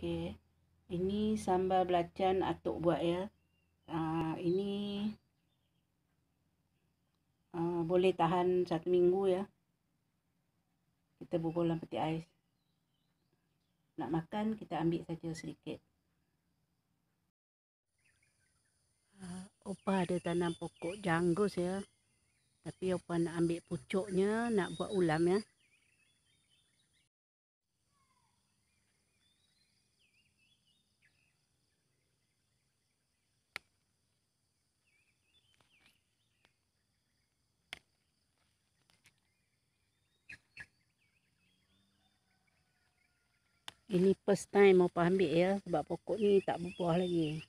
Okey. Ini sambal belacan atuk buat ya. Ah uh, ini uh, boleh tahan satu minggu ya. Kita bubuh dalam peti ais. Nak makan kita ambil saja sedikit. Uh, opa ada tanam pokok janggus ya. Tapi opa nak ambil pucuknya nak buat ulam ya. Ini first time mau ambil ya sebab pokok ni tak berbuah lagi.